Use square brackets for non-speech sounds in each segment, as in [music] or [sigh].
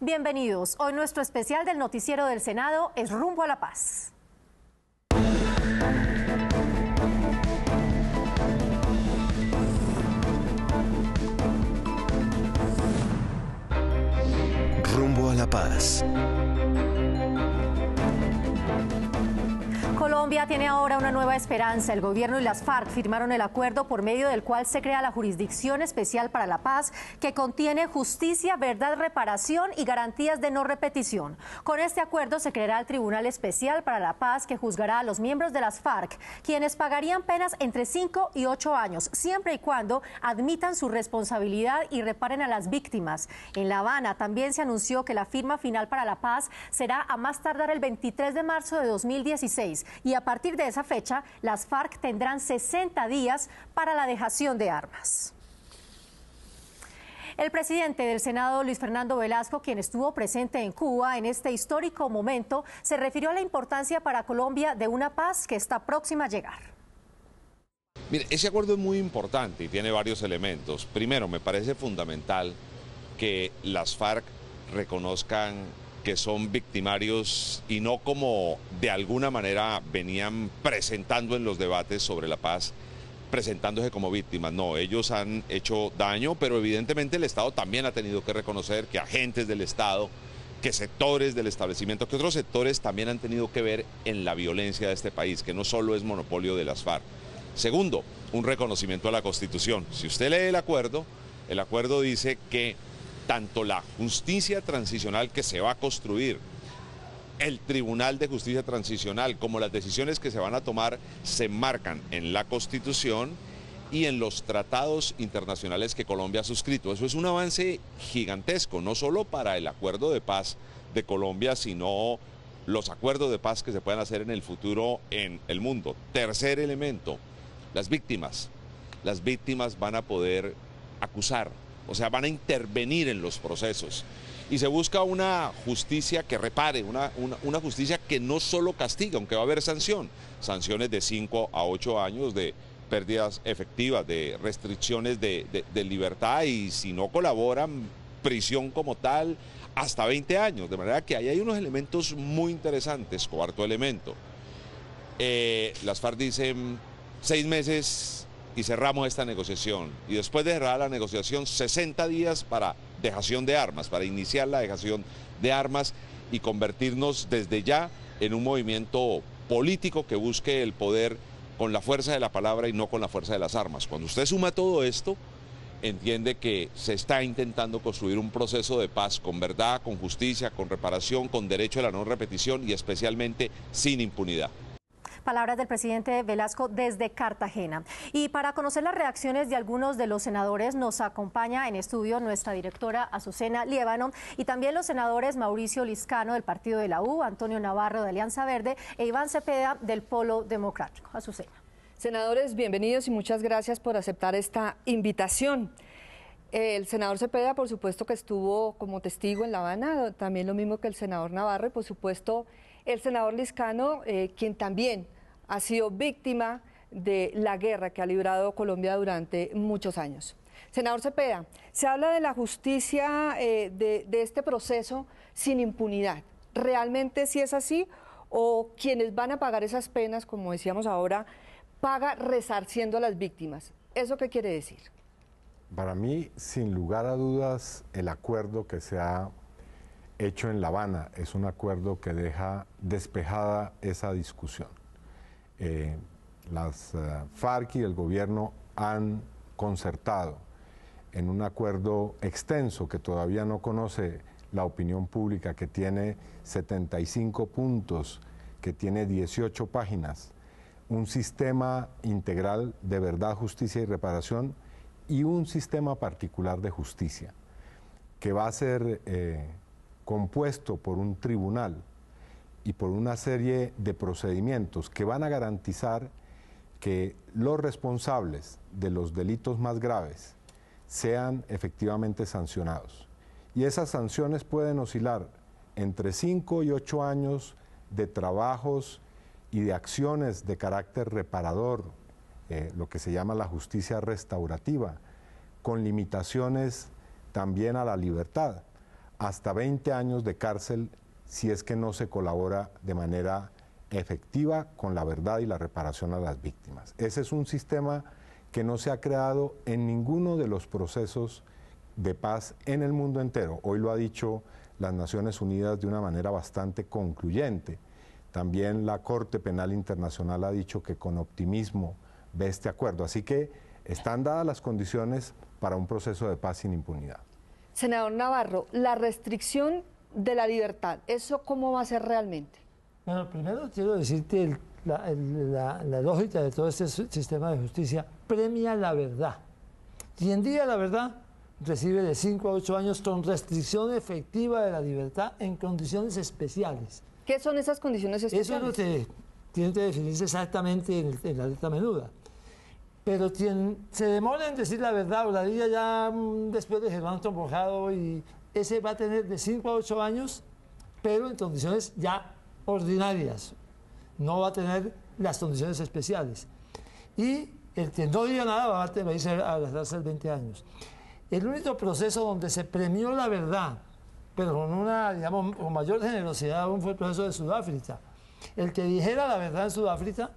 Bienvenidos. Hoy nuestro especial del noticiero del Senado es Rumbo a la Paz. Rumbo a la Paz. Colombia tiene ahora una nueva esperanza. El gobierno y las FARC firmaron el acuerdo por medio del cual se crea la Jurisdicción Especial para la Paz, que contiene justicia, verdad, reparación y garantías de no repetición. Con este acuerdo se creará el Tribunal Especial para la Paz, que juzgará a los miembros de las FARC, quienes pagarían penas entre 5 y 8 años, siempre y cuando admitan su responsabilidad y reparen a las víctimas. En La Habana también se anunció que la firma final para la paz será a más tardar el 23 de marzo de 2016 y a partir de esa fecha las FARC tendrán 60 días para la dejación de armas. El presidente del Senado, Luis Fernando Velasco, quien estuvo presente en Cuba en este histórico momento, se refirió a la importancia para Colombia de una paz que está próxima a llegar. Mire, ese acuerdo es muy importante y tiene varios elementos. Primero, me parece fundamental que las FARC reconozcan que son victimarios y no como de alguna manera venían presentando en los debates sobre la paz, presentándose como víctimas. No, ellos han hecho daño, pero evidentemente el Estado también ha tenido que reconocer que agentes del Estado, que sectores del establecimiento, que otros sectores también han tenido que ver en la violencia de este país, que no solo es monopolio de las FARC. Segundo, un reconocimiento a la Constitución. Si usted lee el acuerdo, el acuerdo dice que tanto la justicia transicional que se va a construir, el Tribunal de Justicia Transicional, como las decisiones que se van a tomar, se marcan en la Constitución y en los tratados internacionales que Colombia ha suscrito. Eso es un avance gigantesco, no solo para el acuerdo de paz de Colombia, sino los acuerdos de paz que se puedan hacer en el futuro en el mundo. Tercer elemento, las víctimas. Las víctimas van a poder acusar o sea, van a intervenir en los procesos. Y se busca una justicia que repare, una, una, justicia que no solo castiga, aunque va a haber sanción, sanciones de 5 a 8 años de pérdidas efectivas, de restricciones de, libertad y si no colaboran, prisión como tal, hasta 20 años. De manera que ahí hay unos elementos muy interesantes, cuarto elemento. Eh, las FARC dicen seis meses y cerramos esta negociación. Y después de cerrar la negociación, 60 días para dejación de armas, para iniciar la dejación de armas y convertirnos desde ya en un movimiento político que busque el poder con la fuerza de la palabra y no con la fuerza de las armas. Cuando usted suma todo esto, entiende que se está intentando construir un proceso de paz con verdad, con justicia, con reparación, con derecho a la no repetición y especialmente sin impunidad palabras del presidente Velasco desde Cartagena. Y para conocer las reacciones de algunos de los senadores, nos acompaña en estudio nuestra directora Azucena Lievano, y también los senadores Mauricio Liscano del Partido de la U, Antonio Navarro de Alianza Verde e Iván Cepeda del Polo Democrático. Azucena. Senadores, bienvenidos y muchas gracias por aceptar esta invitación. El senador Cepeda, por supuesto, que estuvo como testigo en La Habana, también lo mismo que el senador Navarro, por supuesto, el senador Liscano, eh, quien también ha sido víctima de la guerra que ha librado Colombia durante muchos años. Senador Cepeda, se habla de la justicia eh, de, este proceso sin impunidad. ¿Realmente si es así? ¿O quienes van a pagar esas penas, como decíamos ahora, paga resarciendo a las víctimas? ¿Eso qué quiere decir? Para mí, sin lugar a dudas, el acuerdo que se ha hecho en La Habana es un acuerdo que deja despejada esa discusión. Eh, las eh, FARC y el gobierno han concertado en un acuerdo extenso que todavía no conoce la opinión pública, que tiene 75 puntos, que tiene 18 páginas, un sistema integral de verdad, justicia y reparación y un sistema particular de justicia, que va a ser eh, compuesto por un tribunal y por una serie de procedimientos que van a garantizar que los responsables de los delitos más graves sean efectivamente sancionados. Y esas sanciones pueden oscilar entre 5 y 8 años de trabajos y de acciones de carácter reparador, eh, lo que se llama la justicia restaurativa, con limitaciones también a la libertad, hasta 20 años de cárcel si es que no se colabora de manera efectiva con la verdad y la reparación a las víctimas. Ese es un sistema que no se ha creado en ninguno de los procesos de paz en el mundo entero. Hoy lo ha dicho las Naciones Unidas de una manera bastante concluyente. También la Corte Penal Internacional ha dicho que con optimismo ve este acuerdo. Así que están dadas las condiciones para un proceso de paz sin impunidad. Senador Navarro, la restricción de la libertad. ¿Eso cómo va a ser realmente? Bueno, primero quiero decirte el, la, lógica de todo este sistema de justicia premia la verdad. Quien diga la verdad recibe de 5 a 8 años con restricción efectiva de la libertad en condiciones especiales. ¿Qué son esas condiciones especiales? Eso no te, tiene que definirse exactamente en, la letra menuda. Pero quien se demora en decir la verdad, o ya mm, después de Germán Tombojado y ese va a tener de 5 a 8 años, pero en condiciones ya ordinarias. No va a tener las condiciones especiales. Y el que no diga nada va a irse a gastarse 20 años. El único proceso donde se premió la verdad, pero con una, con mayor generosidad aún fue el proceso de Sudáfrica. El que dijera la verdad en Sudáfrica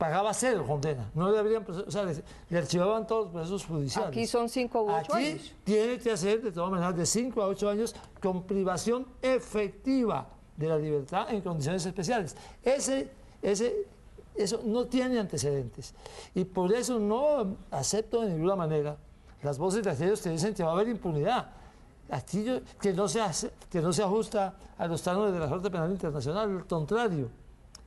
pagaba cero condena. No le pues, o sea, le, archivaban todos los procesos judiciales. Aquí son cinco a 8 años. Aquí tiene que hacer, de todas maneras, de cinco a ocho años con privación efectiva de la libertad en condiciones especiales. Ese, ese, eso no tiene antecedentes. Y por eso no acepto de ninguna manera las voces de aquellos que dicen que va a haber impunidad. Aquí que, no se que no se ajusta a los estándares de la Corte Penal Internacional, al contrario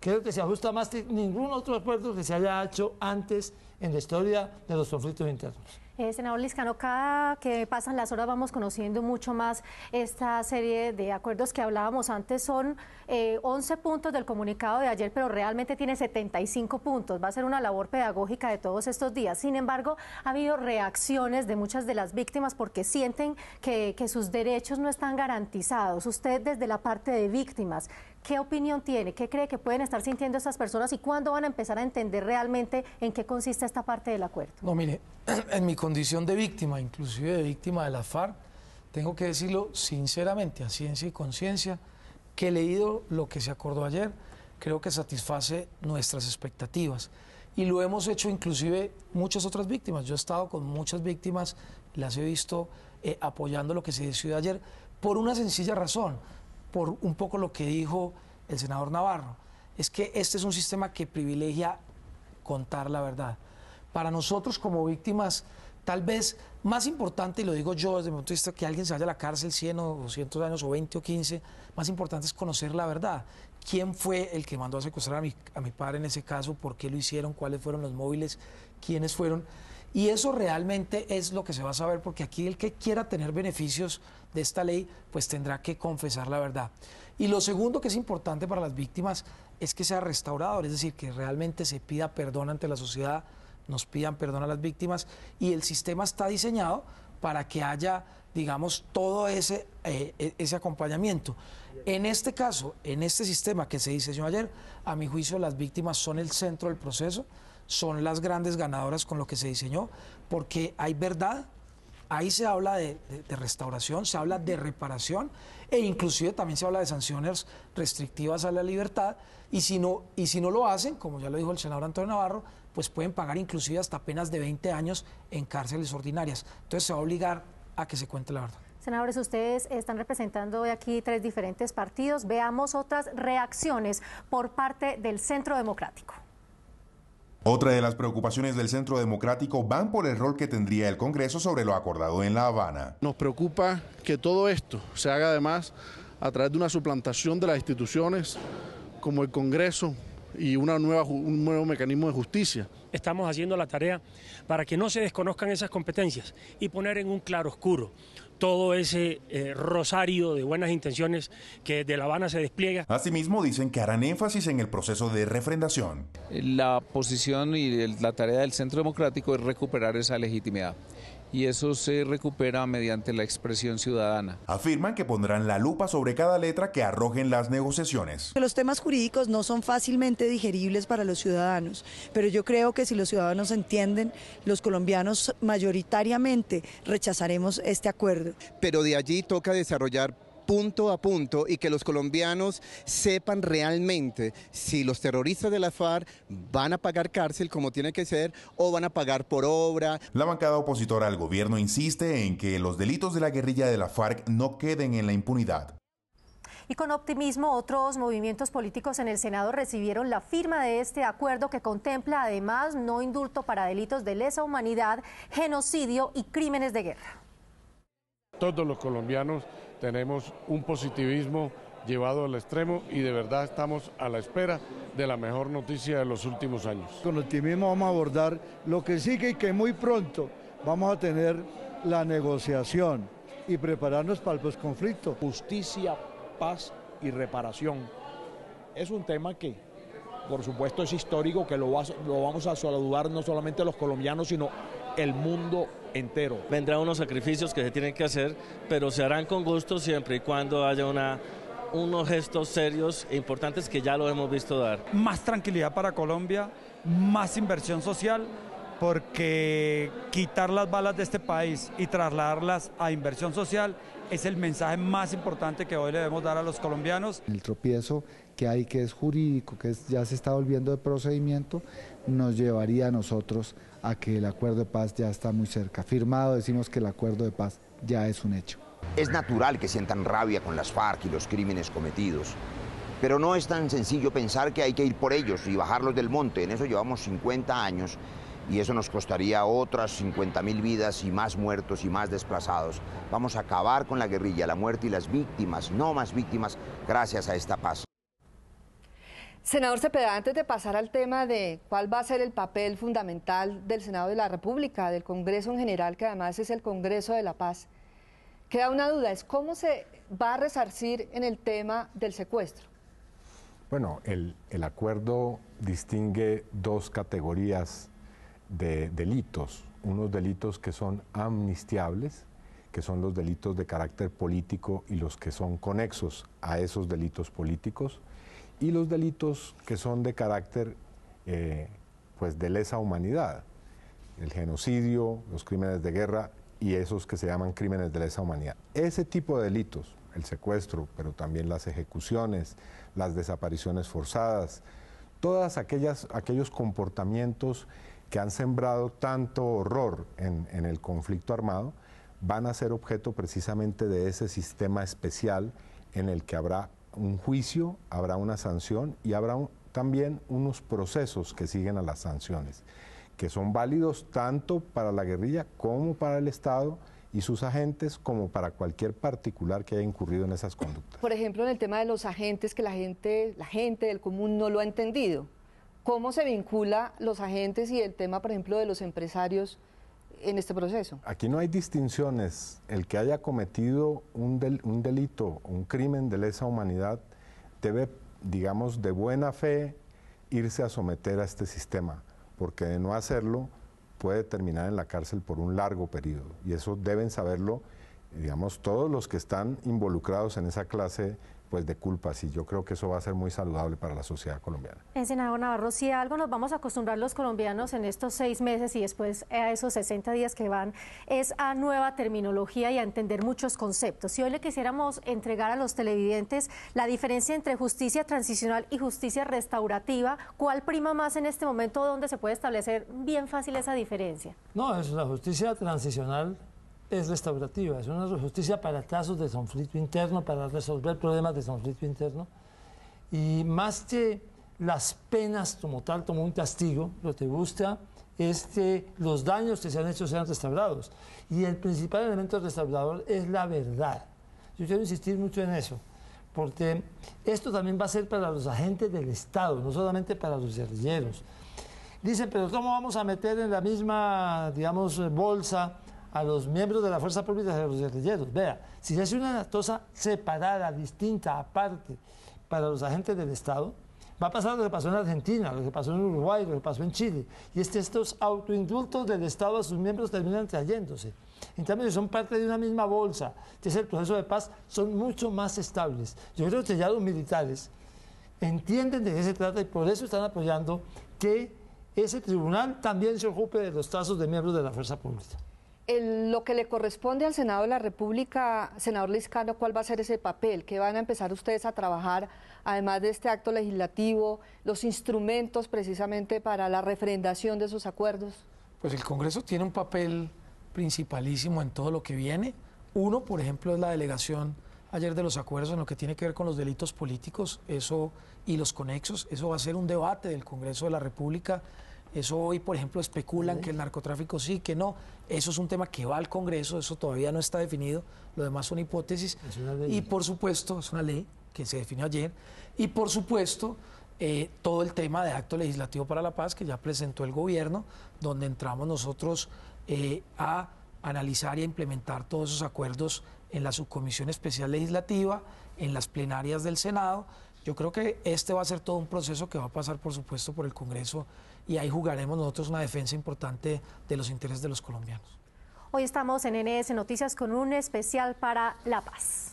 creo que se ajusta más que ningún otro acuerdo que se haya hecho antes en la historia de los conflictos internos. Eh, senador Lizcano cada que pasan las horas vamos conociendo mucho más esta serie de acuerdos que hablábamos antes. Son 11 eh, puntos del comunicado de ayer, pero realmente tiene 75 puntos. Va a ser una labor pedagógica de todos estos días. Sin embargo, ha habido reacciones de muchas de las víctimas porque sienten que, que sus derechos no están garantizados. Usted desde la parte de víctimas, ¿Qué opinión tiene? ¿Qué cree que pueden estar sintiendo estas personas y cuándo van a empezar a entender realmente en qué consiste esta parte del acuerdo? No, mire, [clears throat] en mi condición de víctima, inclusive de víctima de la FARC, tengo que decirlo sinceramente, a ciencia y conciencia, que he leído lo que se acordó ayer, creo que satisface nuestras expectativas. Y lo hemos hecho inclusive muchas otras víctimas. Yo he estado con muchas víctimas, las he visto eh, apoyando lo que se decidió ayer, por una sencilla razón por un poco lo que dijo el senador Navarro. Es que este es un sistema que privilegia contar la verdad. Para nosotros como víctimas, tal vez más importante, y lo digo yo desde el punto de vista, que alguien se vaya a la cárcel 100 o 200 años o 20 o 15, más importante es conocer la verdad. ¿Quién fue el que mandó a secuestrar a mi, a mi padre en ese caso? ¿Por qué lo hicieron? ¿Cuáles fueron los móviles? ¿Quiénes fueron? Y eso realmente es lo que se va a saber, porque aquí el que quiera tener beneficios de esta ley, pues tendrá que confesar la verdad. Y lo segundo que es importante para las víctimas es que sea restaurador, es decir, que realmente se pida perdón ante la sociedad, nos pidan perdón a las víctimas y el sistema está diseñado para que haya, digamos, todo ese, eh, e, acompañamiento. En este caso, en este sistema que se diseñó ayer, a mi juicio las víctimas son el centro del proceso son las grandes ganadoras con lo que se diseñó, porque hay verdad, ahí se habla de, restauración, se habla de reparación e inclusive también se habla de sanciones restrictivas a la libertad y si no, y si no lo hacen, como ya lo dijo el senador Antonio Navarro, pues pueden pagar inclusive hasta penas de 20 años en cárceles ordinarias. Entonces se va a obligar a que se cuente la verdad. Senadores, ustedes están representando hoy aquí tres diferentes partidos. Veamos otras reacciones por parte del Centro Democrático. Otra de las preocupaciones del Centro Democrático van por el rol que tendría el Congreso sobre lo acordado en La Habana. Nos preocupa que todo esto se haga además a través de una suplantación de las instituciones como el Congreso, y un nuevo mecanismo de justicia. Estamos haciendo la tarea para que no se desconozcan esas competencias y poner en un claro oscuro todo ese eh, rosario de buenas intenciones que de La Habana se despliega. Asimismo, dicen que harán énfasis en el proceso de refrendación. La posición y la tarea del Centro Democrático es recuperar esa legitimidad y eso se recupera mediante la expresión ciudadana. Afirman que pondrán la lupa sobre cada letra que arrojen las negociaciones. Los temas jurídicos no son fácilmente digeribles para los ciudadanos, pero yo creo que si los ciudadanos entienden, los colombianos mayoritariamente rechazaremos este acuerdo. Pero de allí toca desarrollar punto a punto y que los colombianos sepan realmente si los terroristas de la FARC van a pagar cárcel como tiene que ser o van a pagar por obra. La bancada opositora al gobierno insiste en que los delitos de la guerrilla de la FARC no queden en la impunidad. Y con optimismo, otros movimientos políticos en el Senado recibieron la firma de este acuerdo que contempla además no indulto para delitos de lesa humanidad, genocidio y crímenes de guerra. Todos los colombianos tenemos un positivismo llevado al extremo y de verdad estamos a la espera de la mejor noticia de los últimos años. Con optimismo vamos a abordar lo que sigue y que muy pronto vamos a tener la negociación y prepararnos para el posconflicto. Justicia, paz y reparación. Es un tema que, por supuesto, es histórico, que lo, lo vamos a saludar no solamente los colombianos, sino el mundo entero. Vendrán unos sacrificios que se tienen que hacer, pero se harán con gusto siempre y cuando haya unos gestos serios e importantes que ya lo hemos visto dar. Más tranquilidad para Colombia, más inversión social, porque quitar las balas de este país y trasladarlas a inversión social es el mensaje más importante que hoy le debemos dar a los colombianos. El tropiezo que hay, que es jurídico, que ya se está volviendo de procedimiento, nos llevaría a nosotros a que el acuerdo de paz ya está muy cerca. Firmado decimos que el acuerdo de paz ya es un hecho. Es natural que sientan rabia con las FARC y los crímenes cometidos, pero no es tan sencillo pensar que hay que ir por ellos y bajarlos del monte. En eso llevamos 50 años y eso nos costaría otras 50 mil vidas y más muertos y más desplazados. Vamos a acabar con la guerrilla, la muerte y las víctimas, no más víctimas, gracias a esta paz. Senador Cepeda, antes de pasar al tema de cuál va a ser el papel fundamental del Senado de la República, del Congreso en general, que además es el Congreso de la Paz, queda una duda, es cómo se va a resarcir en el tema del secuestro. Bueno, el, el acuerdo distingue dos categorías de delitos, unos delitos que son amnistiables, que son los delitos de carácter político y los que son conexos a esos delitos políticos y los delitos que son de carácter eh, pues de lesa humanidad, el genocidio, los crímenes de guerra y esos que se llaman crímenes de lesa humanidad. Ese tipo de delitos, el secuestro, pero también las ejecuciones, las desapariciones forzadas, todas aquellas aquellos comportamientos que han sembrado tanto horror en el conflicto armado, van a ser objeto precisamente de ese sistema especial en el que habrá un juicio, habrá una sanción y habrá también unos procesos que siguen a las sanciones, que son válidos tanto para la guerrilla como para el Estado y sus agentes como para cualquier particular que haya incurrido en esas conductas. Por ejemplo, en el tema de los agentes que la gente, la gente del común no lo ha entendido. ¿Cómo se vincula los agentes y el tema, por ejemplo, de los empresarios? en este proceso. Aquí no hay distinciones. El que haya cometido un, un delito, un crimen de lesa humanidad, debe, digamos, de buena fe irse a someter a este sistema, porque de no hacerlo puede terminar en la cárcel por un largo periodo. Y eso deben saberlo, digamos, todos los que están involucrados en esa clase pues, de culpas y yo creo que eso va a ser muy saludable para la sociedad colombiana. En Senado Navarro, si algo nos vamos a acostumbrar los colombianos en estos seis meses y después a esos 60 días que van, es a nueva terminología y a entender muchos conceptos. Si hoy le quisiéramos entregar a los televidentes la diferencia entre justicia transicional y justicia restaurativa, ¿cuál prima más en este momento donde se puede establecer bien fácil esa diferencia? No, es la justicia transicional es restaurativa, es una justicia para casos de conflicto interno, para resolver problemas de conflicto interno. Y más que las penas como tal, como un castigo, lo que gusta... es que los daños que se han hecho sean restaurados. Y el principal elemento restaurador es la verdad. Yo quiero insistir mucho en eso, porque esto también va a ser para los agentes del Estado, no solamente para los guerrilleros. Dicen, pero ¿cómo vamos a meter en la misma, digamos, bolsa a los miembros de la fuerza pública de los guerrilleros. Vea, si se hace una cosa separada, distinta, aparte, para los agentes del Estado, va a pasar lo que pasó en Argentina, lo que pasó en Uruguay, lo que pasó en Chile. Y es estos autoindultos del Estado a sus miembros terminan trayéndose. En cambio, si son parte de una misma bolsa, que es el proceso de paz, son mucho más estables. Yo creo que ya los militares entienden de qué se trata y por eso están apoyando que ese tribunal también se ocupe de los trazos de miembros de la fuerza pública lo que le corresponde al Senado de la República, senador Lizcano, ¿cuál va a ser ese papel? ¿Qué van a empezar ustedes a trabajar, además de este acto legislativo, los instrumentos precisamente para la refrendación de esos acuerdos? Pues el Congreso tiene un papel principalísimo en todo lo que viene. Uno, por ejemplo, es la delegación ayer de los acuerdos en lo que tiene que ver con los delitos políticos eso, y los conexos. Eso va a ser un debate del Congreso de la República eso hoy, por ejemplo, especulan que el narcotráfico sí, que no. Eso es un tema que va al Congreso, eso todavía no está definido. Lo demás son hipótesis. Y por supuesto, es una ley que se definió ayer. Y por supuesto, eh, todo el tema de acto legislativo para la paz que ya presentó el gobierno, donde entramos nosotros eh, a analizar y a implementar todos esos acuerdos en la subcomisión especial legislativa, en las plenarias del Senado yo creo que este va a ser todo un proceso que va a pasar, por supuesto, por el Congreso y ahí jugaremos nosotros una defensa importante de los intereses de los colombianos. Hoy estamos en NS Noticias con un especial para La Paz.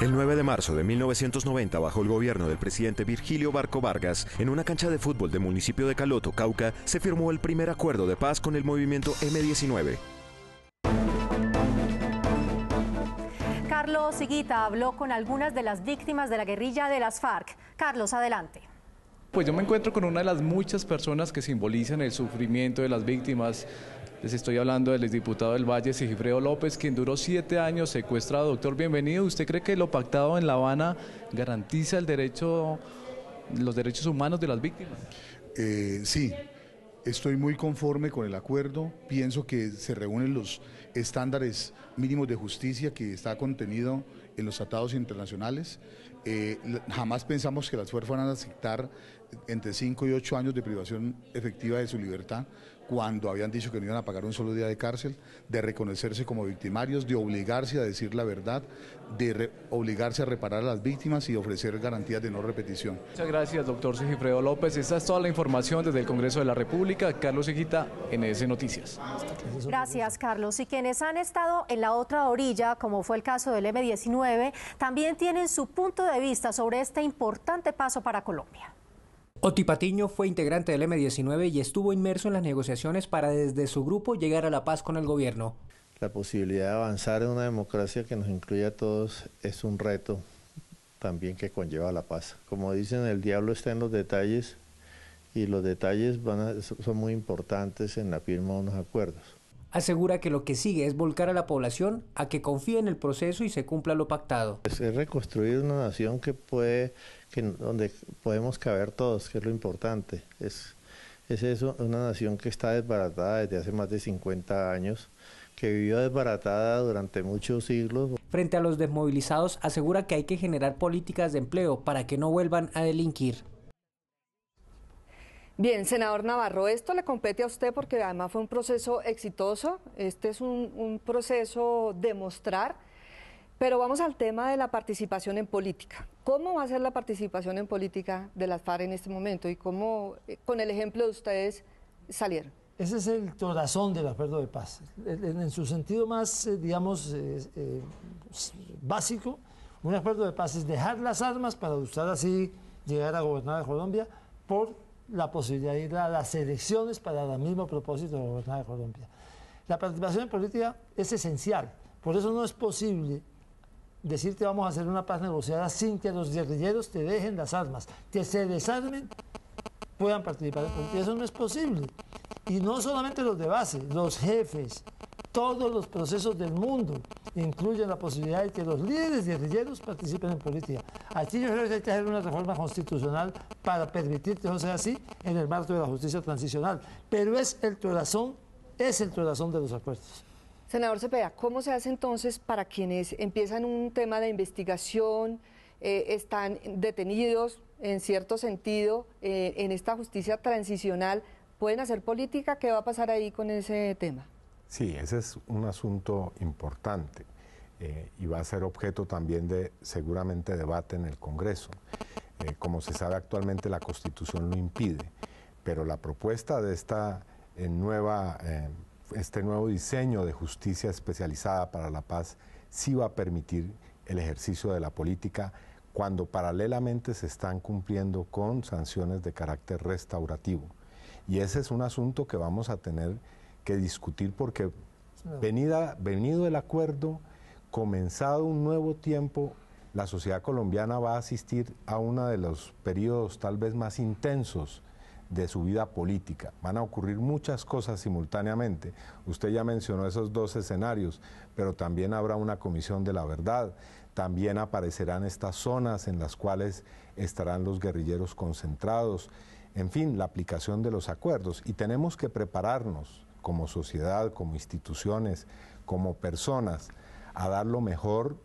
El 9 de marzo de 1990, bajo el gobierno del presidente Virgilio Barco Vargas, en una cancha de fútbol del municipio de Caloto, Cauca, se firmó el primer acuerdo de paz con el movimiento M19. Carlos Siguita habló con algunas de las víctimas de la guerrilla de las FARC. Carlos, adelante. Pues yo me encuentro con una de las muchas personas que simbolizan el sufrimiento de las víctimas les estoy hablando del diputado del Valle, Sigifredo López, quien duró siete años secuestrado. Doctor, bienvenido. ¿Usted cree que lo pactado en La Habana garantiza el derecho, los derechos humanos de las víctimas? Eh, sí, Estoy muy conforme con el acuerdo, pienso que se reúnen los estándares mínimos de justicia que está contenido en los tratados internacionales. Eh, jamás pensamos que las fuerzas van a aceptar entre 5 y 8 años de privación efectiva de su libertad, cuando habían dicho que no iban a pagar un solo día de cárcel, de reconocerse como victimarios, de obligarse a decir la verdad, de obligarse a reparar a las víctimas y ofrecer garantías de no repetición. Muchas gracias, doctor Sigifredo López. Esta es toda la información desde el Congreso de la República. Carlos Seguita, NS Noticias. Gracias, Carlos. Y quienes han estado en la otra orilla, como fue el caso del M19, también tienen su punto de vista sobre este importante paso para Colombia. Otipatiño fue integrante del M19 y estuvo inmerso en las negociaciones para desde su grupo llegar a la paz con el gobierno. La posibilidad de avanzar en una democracia que nos incluya a todos es un reto también que conlleva la paz. Como dicen, el diablo está en los detalles y los detalles son muy importantes en la firma de unos acuerdos asegura que lo que sigue es volcar a la población a que confíe en el proceso y se cumpla lo pactado. Es reconstruir una nación que puede, donde podemos caber todos, que es lo importante. Es, es eso, una nación que está desbaratada desde hace más de 50 años, que vivió desbaratada durante muchos siglos. Frente a los desmovilizados, asegura que hay que generar políticas de empleo para que no vuelvan a delinquir. Bien, senador Navarro, esto le compete a usted porque además fue un proceso exitoso, este es un, proceso de mostrar, pero vamos al tema de la participación en política. ¿Cómo va a ser la participación en política de las FARC en este momento y cómo, eh, con el ejemplo de ustedes, salieron? Ese es el corazón del acuerdo de paz. En, su sentido más, eh, digamos, eh, básico, un acuerdo de paz es dejar las armas para usted así llegar a gobernar a Colombia por la posibilidad de ir a las elecciones para el mismo propósito de gobernar Colombia. La participación en política es esencial, por eso no es posible decirte vamos a hacer una paz negociada sin que los guerrilleros te dejen las armas, que se desarmen, puedan participar en Eso no es posible. Y no solamente los de base, los jefes, todos los procesos del mundo incluyen la posibilidad de que los líderes guerrilleros participen en política. Aquí yo creo que hay que hacer una reforma constitucional para permitir que no sea así en el marco de la justicia transicional. Pero es el corazón, es el corazón de los acuerdos. Senador Cepeda, ¿cómo se hace entonces para quienes empiezan un tema de investigación, eh, están detenidos en cierto sentido eh, en esta justicia transicional? ¿Pueden hacer política? ¿Qué va a pasar ahí con ese tema? Sí, ese es un asunto importante eh, y va a ser objeto también de seguramente debate en el Congreso. Eh, como se sabe actualmente la Constitución lo impide, pero la propuesta de esta eh, nueva, este nuevo diseño de justicia especializada para la paz sí va a permitir el ejercicio de la política cuando paralelamente se están cumpliendo con sanciones de carácter restaurativo. Y ese es un asunto que vamos a tener que discutir porque venida, venido el acuerdo, comenzado un nuevo tiempo, la sociedad colombiana va a asistir a uno de los periodos tal vez más intensos de su vida política. Van a ocurrir muchas cosas simultáneamente. Usted ya mencionó esos dos escenarios, pero también habrá una comisión de la verdad, también aparecerán estas zonas en las cuales estarán los guerrilleros concentrados, en fin, la aplicación de los acuerdos. Y tenemos que prepararnos como sociedad, como instituciones, como personas, a dar lo mejor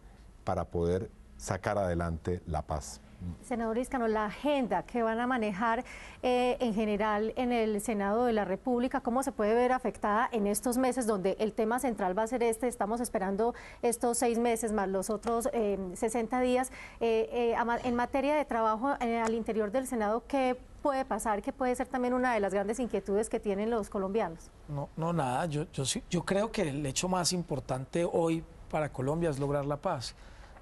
para poder sacar adelante la paz. Senador Iscano, la agenda que van a manejar eh, en general en el Senado de la República, ¿cómo se puede ver afectada en estos meses donde el tema central va a ser este? Estamos esperando estos seis meses más los otros 60 eh, días. Eh, en materia de trabajo al interior del Senado, ¿qué puede pasar que puede ser también una de las grandes inquietudes que tienen los colombianos? No, no nada. Yo, yo, yo creo que el hecho más importante hoy para Colombia es lograr la paz.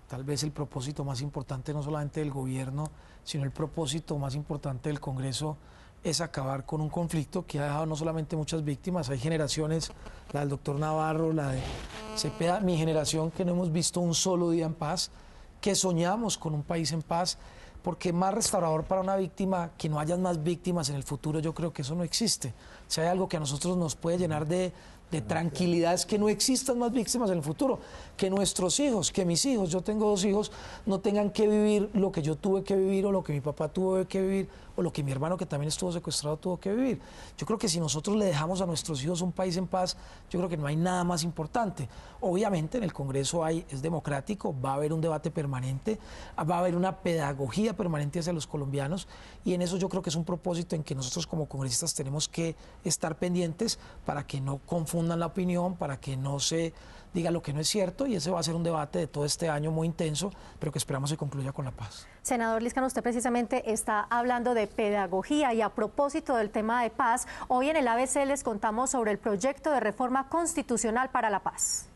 Tal vez el propósito más importante no solamente del gobierno, sino el propósito más importante del Congreso es acabar con un conflicto que ha dejado no solamente muchas víctimas, hay generaciones, la del doctor Navarro, la de Cepeda, mi generación, que no hemos visto un solo día en paz, que soñamos con un país en paz, porque más restaurador para una víctima, que no hayan más víctimas en el futuro, yo creo que eso no existe. Si hay algo que a nosotros nos puede llenar de, de tranquilidad es que no existan más víctimas en el futuro, que nuestros hijos, que mis hijos, yo tengo dos hijos, no tengan que vivir lo que yo tuve que vivir o lo que mi papá tuvo que vivir o lo que mi hermano que también estuvo secuestrado tuvo que vivir. Yo creo que si nosotros le dejamos a nuestros hijos un país en paz, yo creo que no hay nada más importante. Obviamente en el Congreso hay, es democrático, va a haber un debate permanente, va a haber una pedagogía permanente hacia los colombianos y en eso yo creo que es un propósito en que nosotros como congresistas tenemos que estar pendientes para que no confundamos la opinión, para que no se diga lo que no es cierto y ese va a ser un debate de todo este año muy intenso, pero que esperamos se concluya con la paz. Senador Lizcano usted precisamente está hablando de pedagogía y a propósito del tema de paz, hoy en el ABC les contamos sobre el proyecto de reforma constitucional para la paz.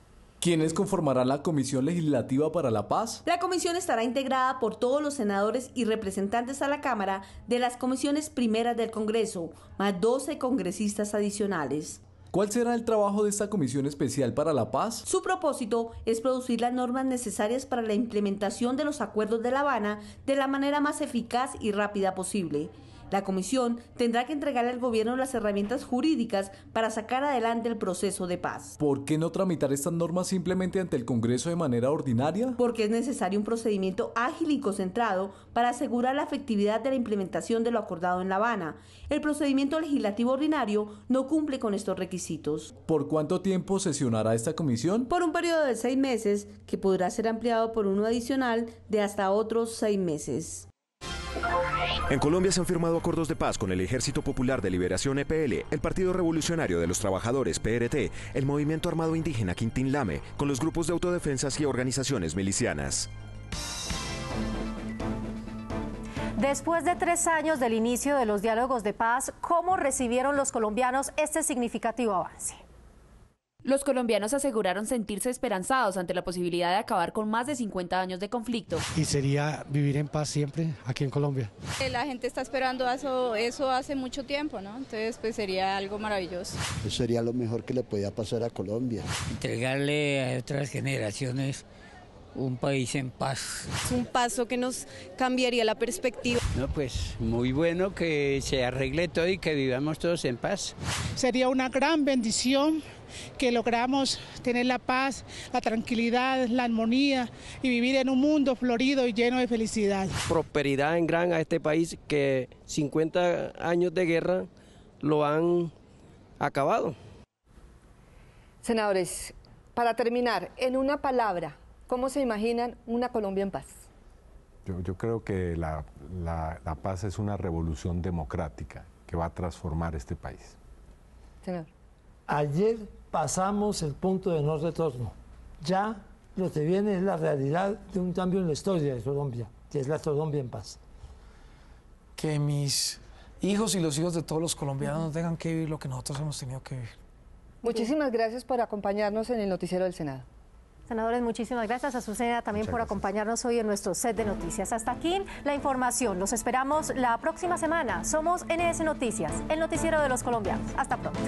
¿Quiénes conformarán la Comisión Legislativa para la Paz? La comisión estará integrada por todos los senadores y representantes a la Cámara de las comisiones primeras del Congreso, más 12 congresistas adicionales. ¿Cuál será el trabajo de esta Comisión Especial para la Paz? Su propósito es producir las normas necesarias para la implementación de los acuerdos de La Habana de la manera más eficaz y rápida posible. La comisión tendrá que entregarle al gobierno las herramientas jurídicas para sacar adelante el proceso de paz. ¿Por qué no tramitar estas normas simplemente ante el Congreso de manera ordinaria? Porque es necesario un procedimiento ágil y concentrado para asegurar la efectividad de la implementación de lo acordado en La Habana. El procedimiento legislativo ordinario no cumple con estos requisitos. ¿Por cuánto tiempo sesionará esta comisión? Por un periodo de seis meses que podrá ser ampliado por uno adicional de hasta otros seis meses. En Colombia se han firmado acuerdos de paz con el Ejército Popular de Liberación EPL, el Partido Revolucionario de los Trabajadores PRT, el Movimiento Armado Indígena Quintín Lame, con los grupos de autodefensas y organizaciones milicianas. Después de tres años del inicio de los diálogos de paz, ¿cómo recibieron los colombianos este significativo avance? Los colombianos aseguraron sentirse esperanzados ante la posibilidad de acabar con más de 50 años de conflicto. Y sería vivir en paz siempre aquí en Colombia. Eh, la gente está esperando eso, hace mucho tiempo, ¿no? Entonces, pues sería algo maravilloso. sería lo mejor que le podía pasar a Colombia. Entregarle a otras generaciones un país en paz. Es un paso que nos cambiaría la perspectiva. No, pues muy bueno que se arregle todo y que vivamos todos en paz. Sería una gran bendición que logramos tener la paz, la tranquilidad, la armonía y vivir en un mundo florido y lleno de felicidad. Prosperidad en gran a este país que 50 años de guerra lo han acabado. Senadores, para terminar, en una palabra, ¿cómo se imaginan una Colombia en paz? Yo, creo que la, la paz es una revolución democrática que va a transformar este país. Ayer pasamos el punto de no retorno. Ya lo que viene es la realidad de un cambio en la historia de Colombia, que es la Colombia en paz. Que mis hijos y los hijos de todos los colombianos no tengan que vivir lo que nosotros hemos tenido que vivir. Muchísimas gracias por acompañarnos en el noticiero del Senado. Senadores, muchísimas gracias. a su Azucena también por acompañarnos hoy en nuestro set de noticias. Hasta aquí la información. Los esperamos la próxima semana. Somos NS Noticias, el noticiero de los colombianos. Hasta pronto.